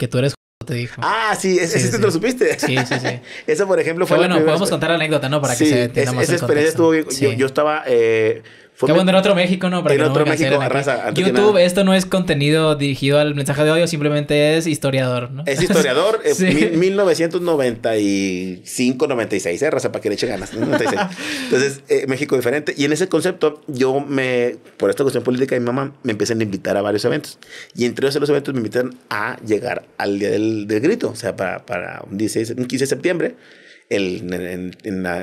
que tú eres te dijo. Ah, sí, ese, te lo supiste. Sí, sí, sí. Eso, por ejemplo, fue. bueno, podemos contar la anécdota, ¿no? Para que se entienda es, más. Esa experiencia estuvo Yo, yo, estaba. Eh, Qué bueno, en otro México, ¿no? Para que no raza. YouTube, esto no es contenido dirigido al mensaje de odio, simplemente es historiador, ¿no? Es historiador, eh, sí. 1995, 96, ¿eh? Raza, para que le eche ganas. Entonces, eh, México diferente. Y en ese concepto, yo me, por esta cuestión política mi mamá, me empiezan a invitar a varios eventos. Y entre esos los eventos me invitan a llegar al día del, del grito, o sea, para, para un, 16, un 15 de septiembre, el, en, en, la,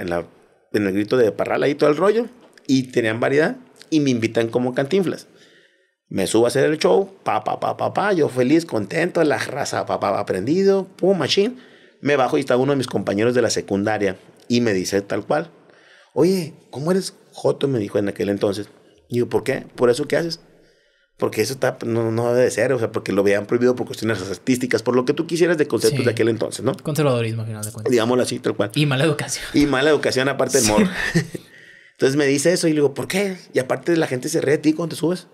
en el grito de Parral, ahí todo el rollo y tenían variedad y me invitan como cantinflas. Me subo a hacer el show, pa, pa, pa, pa, pa, yo feliz, contento, la raza, pa, pa, aprendido, pum, machine. Me bajo y está uno de mis compañeros de la secundaria y me dice tal cual, oye, ¿cómo eres Joto? Me dijo en aquel entonces. Y digo, ¿por qué? ¿Por eso qué haces? Porque eso está, no, no debe ser, o sea, porque lo habían prohibido por cuestiones artísticas, por lo que tú quisieras de conceptos de aquel entonces, ¿no? Conservadorismo, digamos final de cuentas. Digámoslo así, tal cual. Y mala educación. Y mala educación, aparte del sí. morro. Entonces me dice eso y le digo, ¿por qué? Y aparte la gente se ríe de ti cuando te subes.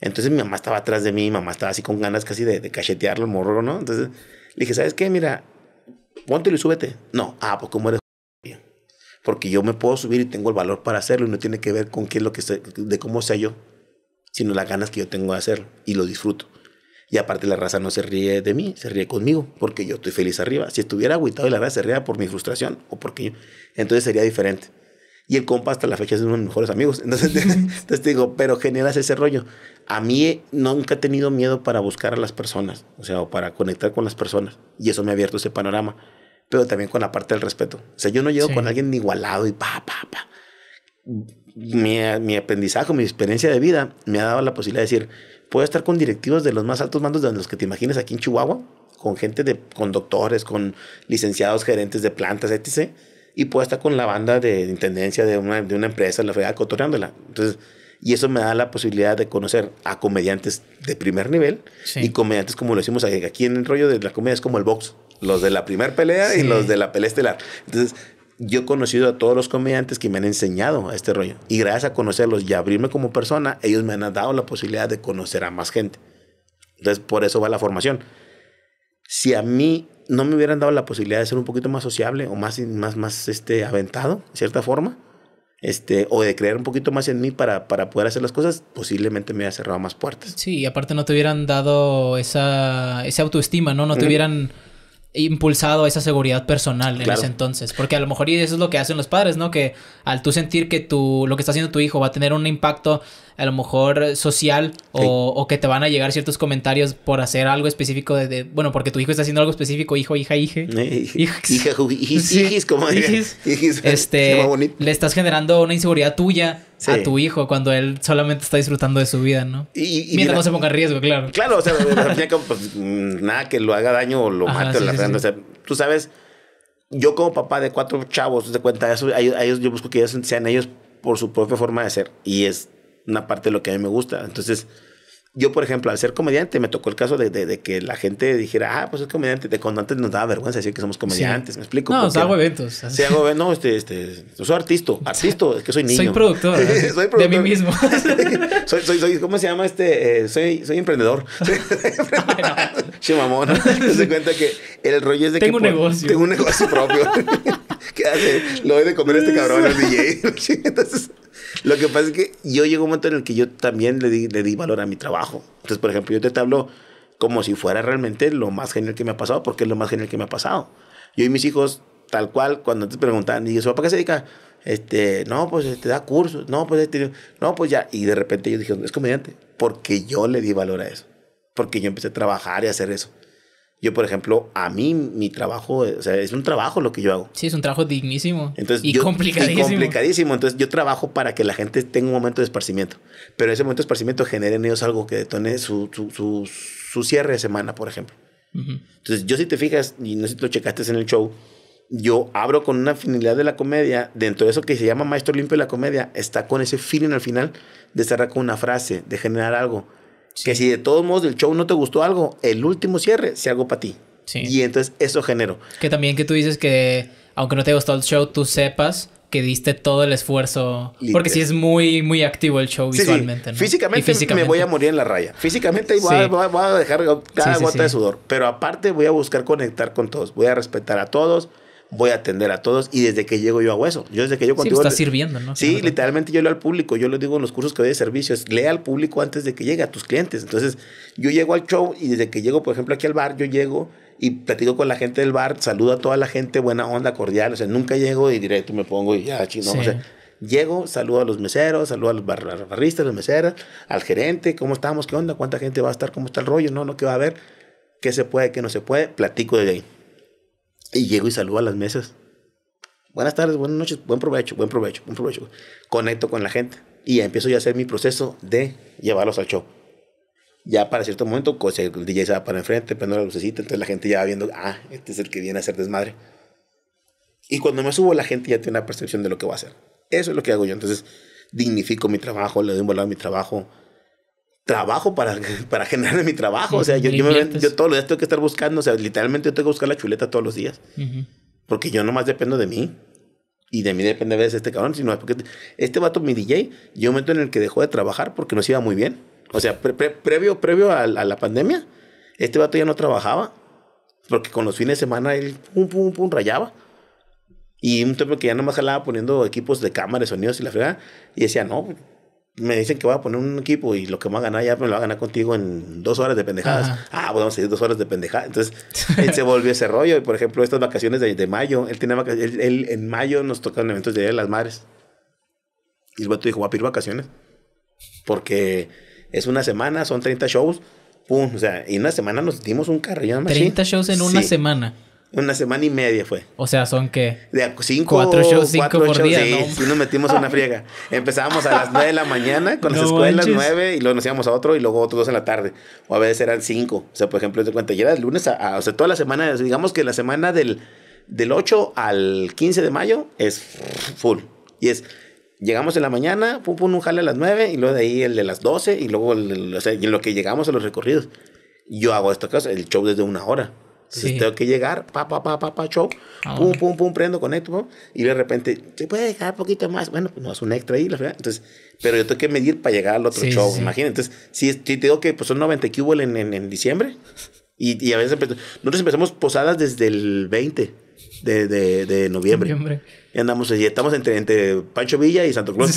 Entonces mi mamá estaba atrás de mí, mi mamá estaba así con ganas casi de, de cachetearlo, morro, ¿no? Entonces le dije, ¿sabes qué? Mira, ponte y súbete. No, ah, pues como eres porque yo me puedo subir y tengo el valor para hacerlo y no tiene que ver con qué es lo que de cómo sea yo, sino las ganas que yo tengo de hacerlo y lo disfruto. Y aparte la raza no se ríe de mí, se ríe conmigo, porque yo estoy feliz arriba. Si estuviera agüitado y la raza se ría por mi frustración o porque yo, entonces sería diferente. Y el compa hasta la fecha es uno de mis mejores amigos. Entonces, entonces te digo, pero generas ese rollo. A mí eh, nunca he tenido miedo para buscar a las personas, o sea, o para conectar con las personas. Y eso me ha abierto ese panorama. Pero también con la parte del respeto. O sea, yo no llego con alguien igualado y pa, pa, pa. Mi, mi, aprendizaje, mi experiencia de vida me ha dado la posibilidad de decir, puedo estar con directivos de los más altos mandos de los que te imaginas aquí en Chihuahua, con gente de, con doctores, con licenciados, gerentes de plantas, etc y puedo estar con la banda de intendencia de una, de una empresa, la fregada, cotorreándola. Entonces, y eso me da la posibilidad de conocer a comediantes de primer nivel y comediantes como lo decimos aquí en el rollo de la comedia es como el box, los de la primer pelea y los de la pelea estelar. Entonces, yo he conocido a todos los comediantes que me han enseñado a este rollo y gracias a conocerlos y abrirme como persona, ellos me han dado la posibilidad de conocer a más gente. Entonces, por eso va la formación. Si a mí no me hubieran dado la posibilidad de ser un poquito más sociable o más, más, más este, aventado, de cierta forma, este, o de creer un poquito más en mí para, para poder hacer las cosas, posiblemente me hubiera cerrado más puertas. Sí, y aparte no te hubieran dado esa, autoestima, ¿no? No te hubieran impulsado a esa seguridad personal en ese entonces. Porque a lo mejor y eso es lo que hacen los padres, ¿no? Que al tú sentir que tu, lo que está haciendo tu hijo va a tener un impacto a lo mejor social o, que te van a llegar ciertos comentarios por hacer algo específico de, bueno, porque tu hijo está haciendo algo específico, hijo, hija, hije. Eh, hija, hija, como Este, le estás generando una inseguridad tuya a tu hijo cuando él solamente está disfrutando de su vida, ¿no? Y, Mientras no se ponga en riesgo, claro. Claro, o sea, pues, nada que lo haga daño o lo mate o la O sea, tú sabes, yo como papá de cuatro chavos, de cuenta, yo busco que ellos sean ellos por su propia forma de ser. Y es una parte de lo que a mí me gusta. Entonces yo, por ejemplo, al ser comediante, me tocó el caso de, que la gente dijera, ah, pues es comediante. De cuando antes nos daba vergüenza decir que somos comediantes, ¿me explico? No, o hago eventos. Sí, hago eventos. No, este, este, soy artista, artista, es que soy niño. Soy productor. soy productor. De mí mismo. soy, soy, soy, ¿cómo se llama este? Eh, soy, soy emprendedor. Che, Se cuenta que el rollo es de que. Tengo un negocio. Tengo un negocio propio. ¿Qué hace? Lo voy de comer este cabrón, el DJ. Entonces. Lo que pasa es que yo llego a un momento en el que yo también le di, valor a mi trabajo. Entonces, por ejemplo, yo te hablo como si fuera realmente lo más genial que me ha pasado, porque es lo más genial que me ha pasado. Yo y mis hijos, tal cual, cuando te preguntaban, y yo, ¿para qué se dedica? Este, no, pues te este, da cursos, no, pues este, no, pues ya. Y de repente yo dije, es comediante, porque yo le di valor a eso, porque yo empecé a trabajar y hacer eso. Yo, por ejemplo, a mí mi trabajo, eh, o sea, es un trabajo lo que yo hago. Sí, es un trabajo dignísimo. Entonces, y complicadísimo. complicadísimo. Entonces, yo trabajo para que la gente tenga un momento de esparcimiento. Pero ese momento de esparcimiento genere en ellos algo que detone su, cierre de semana, por ejemplo. Entonces, yo si te fijas, y no sé si lo checaste en el show, yo abro con una finalidad de la comedia, dentro de eso que se llama Maestro Limpio de la Comedia, está con ese feeling al final de cerrar con una frase, de generar algo. Que si de todos modos el show no te gustó algo, el último cierre, se algo para ti. Y entonces eso generó Que también que tú dices que aunque no te gustado el show, tú sepas que diste todo el esfuerzo. Porque si es muy, muy activo el show visualmente. Físicamente, físicamente, me voy a morir en la raya. Físicamente voy, a, voy a, dejar cada gota de sudor. Pero aparte voy a buscar conectar con todos. Voy a respetar a todos voy a atender a todos y desde que llego yo hago eso. Yo desde que yo contigo... Sí, pues, está sirviendo, ¿no? Sí, literalmente yo leo al público, yo lo digo en los cursos que doy de servicios, lea al público antes de que llegue a tus clientes. Entonces, yo llego al show y desde que llego, por ejemplo, aquí al bar, yo llego y platico con la gente del bar, saludo a toda la gente, buena onda, cordial, o sea, nunca llego y directo me pongo y ya, chino, o Llego, saludo a los meseros, saludo a los barristas, barristas, los meseras, al gerente, cómo estamos, qué onda, cuánta gente va a estar, cómo está el rollo, no, no, qué va a haber, qué se puede, qué no se puede, platico de ahí. Y llego y saludo a las mesas. Buenas tardes, buenas noches, buen provecho, buen provecho, buen provecho. Conecto con la gente y empiezo ya a hacer mi proceso de llevarlos al show. Ya para cierto momento, pues, el DJ se va para enfrente, prendo la lucecita, entonces la gente ya va viendo, ah, este es el que viene a hacer desmadre. Y cuando me subo, la gente ya tiene una percepción de lo que va a hacer. Eso es lo que hago yo. Entonces, dignifico mi trabajo, le doy un valor a mi trabajo, trabajo para, para generar mi trabajo. o sea, yo, yo, me, yo, todos los días tengo que estar buscando, o sea, literalmente yo tengo que buscar la chuleta todos los días. Porque yo nomás dependo de mí. Y de mí depende a veces este cabrón, sino porque este vato, mi DJ, yo un momento en el que dejó de trabajar porque nos iba muy bien. O sea, previo, previo a, la pandemia, este vato ya no trabajaba porque con los fines de semana él pum, pum, pum, rayaba. Y un tiempo que ya nomás jalaba poniendo equipos de cámara, sonidos y la fregada. Y decía, no, me dicen que voy a poner un equipo y lo que me va a ganar ya me lo va a ganar contigo en dos horas de pendejadas. Ah, pues vamos a ir dos horas de pendejadas. Entonces, él se volvió ese rollo. Y por ejemplo, estas vacaciones de, mayo, él tiene él, él, en mayo nos tocaron eventos de las Madres. Y luego tú dijo, voy a pedir vacaciones. Porque es una semana, son 30 shows. Pum, o sea, y en una semana nos dimos un carrillón. 30 shows en una semana. Una semana y media fue. O sea, ¿son qué? De cinco, cuatro shows, cuatro por día, sí, ¿no? sí, nos metimos una friega. Empezábamos a las nueve de la mañana con las escuelas, nueve, y luego nos íbamos a otro, y luego otros dos en la tarde. O a veces eran cinco. O sea, por ejemplo, te cuenta, era el lunes, a, o sea, toda la semana, digamos que la semana del, del 8 al 15 de mayo es full. Y es, llegamos en la mañana, pum, pum, un jale a las nueve, y luego de ahí el de las doce, y luego, o sea, en lo que llegamos a los recorridos. Yo hago esto cosa, el show desde una hora. Entonces tengo que llegar, pa, pa, pa, pa, pa, show, ah, pum, pum, pum, prendo, conecto, pum, y de repente, ¿se puede dejar un poquito más? Bueno, pues no, es un extra ahí, la verdad. Entonces, pero yo tengo que medir para llegar al otro show, imagínate. Entonces, si, te que pues, son 90 que en, en, diciembre, y, y a veces empezamos, nosotros empezamos posadas desde el 20 de, de, noviembre. Y andamos allí, estamos entre, entre Pancho Villa y Santo Claus.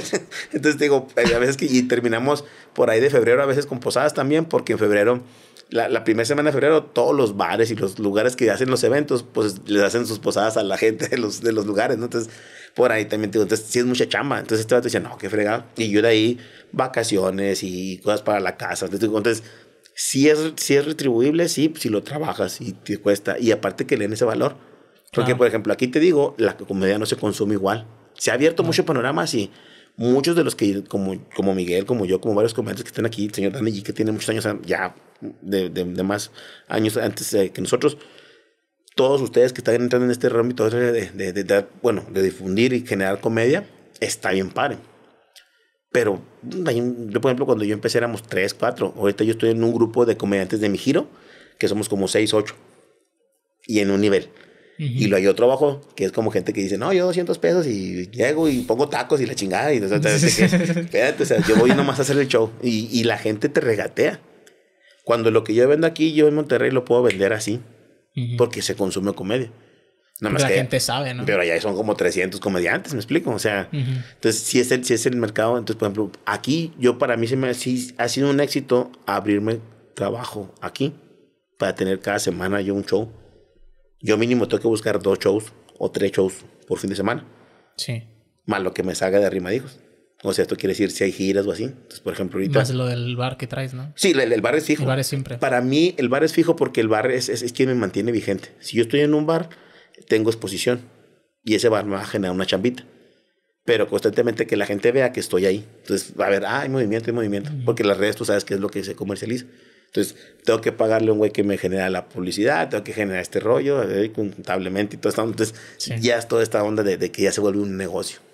Entonces digo, a veces que y terminamos por ahí de febrero, a veces con posadas también, porque en febrero, la, la, primera semana de febrero, todos los bares y los lugares que hacen los eventos, pues les hacen sus posadas a la gente de los, de los lugares, ¿no? Entonces, por ahí también digo, entonces sí es mucha chamba. Entonces este vato decía, no, qué fregado. Y yo de ahí, vacaciones y cosas para la casa. entonces si es, si es retribuible, sí, pues, si lo trabajas y te cuesta. Y aparte que leen ese valor. Porque, por ejemplo, aquí te digo, la comedia no se consume igual. Se ha abierto mucho panorama, y muchos de los que, como, como Miguel, como yo, como varios comediantes que están aquí, el señor Dani G, que tiene muchos años ya, de, más años antes eh, que nosotros, todos ustedes que están entrando en este ámbito de, de, bueno, de difundir y generar comedia, está bien paren. Pero, yo, por ejemplo, cuando yo empecé éramos tres, cuatro. Ahorita yo estoy en un grupo de comediantes de mi giro, que somos como seis, ocho. Y en un nivel. Y lo hay otro abajo, que es como gente que dice, no, yo 200 pesos y llego y pongo tacos y la chingada. Y, o yo voy nomás a hacer el show. Y, la gente te regatea. Cuando lo que yo vendo aquí, yo en Monterrey lo puedo vender así, porque se consume comedia. No más la gente sabe, ¿no? Pero allá son como 300 comediantes, me explico. O sea, entonces si es, el, si es el mercado. Entonces, por ejemplo, aquí yo para mí se me, ha sido un éxito abrirme trabajo aquí para tener cada semana yo un show. Yo mínimo tengo que buscar dos shows o tres shows por fin de semana. Sí. Más lo que me salga de arrimadijos. O sea, esto quiere decir si hay giras o así. Entonces, por ejemplo, ahorita. Más lo del bar que traes, ¿no? Sí, el, bar es fijo. El bar es siempre. Para mí, el bar es fijo porque el bar es quien me mantiene vigente. Si yo estoy en un bar tengo exposición y ese va a generar una chambita. Pero constantemente que la gente vea que estoy ahí. Entonces va a ver, ah, hay movimiento, hay movimiento. Porque las redes tú sabes qué es lo que se comercializa. Entonces tengo que pagarle a un güey que me genera la publicidad, tengo que generar este rollo, eh, contablemente y todo esto. Entonces ya es toda esta onda de que ya se vuelve un negocio.